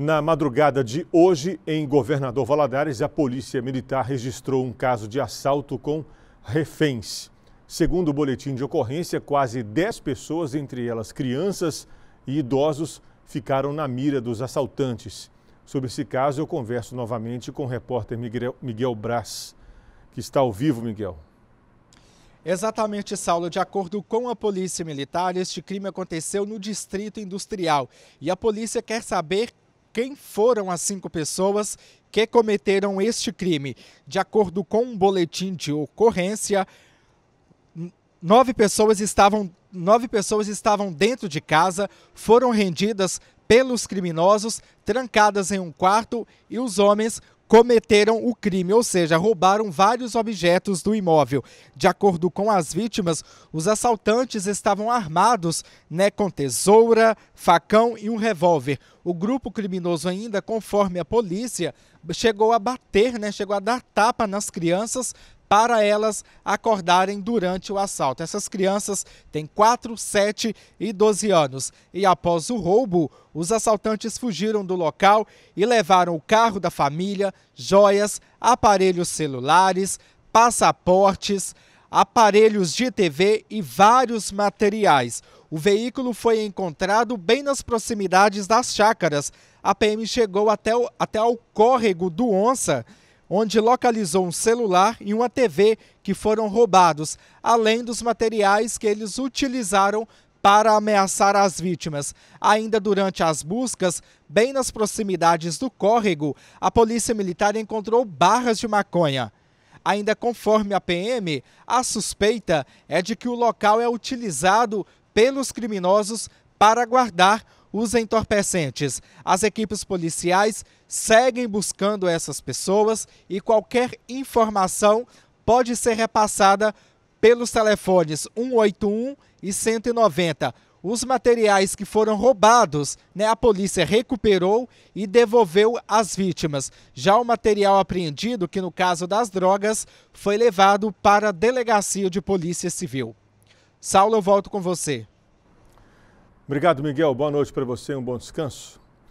Na madrugada de hoje, em Governador Valadares, a Polícia Militar registrou um caso de assalto com reféns. Segundo o boletim de ocorrência, quase 10 pessoas, entre elas crianças e idosos, ficaram na mira dos assaltantes. Sobre esse caso, eu converso novamente com o repórter Miguel, Brás Braz, que está ao vivo, Miguel. Exatamente, Saulo. De acordo com a Polícia Militar, este crime aconteceu no Distrito Industrial e a polícia quer saber quem foram as cinco pessoas que cometeram este crime. De acordo com um boletim de ocorrência, nove pessoas estavam, nove pessoas estavam dentro de casa, foram rendidas pelos criminosos, trancadas em um quarto e os homens cometeram o crime, ou seja, roubaram vários objetos do imóvel. De acordo com as vítimas, os assaltantes estavam armados né, com tesoura, facão e um revólver. O grupo criminoso ainda, conforme a polícia, chegou a bater, né, chegou a dar tapa nas crianças para elas acordarem durante o assalto. Essas crianças têm 4, 7 e 12 anos. E após o roubo, os assaltantes fugiram do local e levaram o carro da família, joias, aparelhos celulares, passaportes, aparelhos de TV e vários materiais. O veículo foi encontrado bem nas proximidades das chácaras. A PM chegou até, o, até o córrego do Onça onde localizou um celular e uma TV que foram roubados, além dos materiais que eles utilizaram para ameaçar as vítimas. Ainda durante as buscas, bem nas proximidades do córrego, a polícia militar encontrou barras de maconha. Ainda conforme a PM, a suspeita é de que o local é utilizado pelos criminosos para guardar os entorpecentes. As equipes policiais seguem buscando essas pessoas e qualquer informação pode ser repassada pelos telefones 181 e 190. Os materiais que foram roubados, né, a polícia recuperou e devolveu às vítimas. Já o material apreendido, que no caso das drogas, foi levado para a delegacia de polícia civil. Saulo, eu volto com você. Obrigado, Miguel. Boa noite para você, um bom descanso.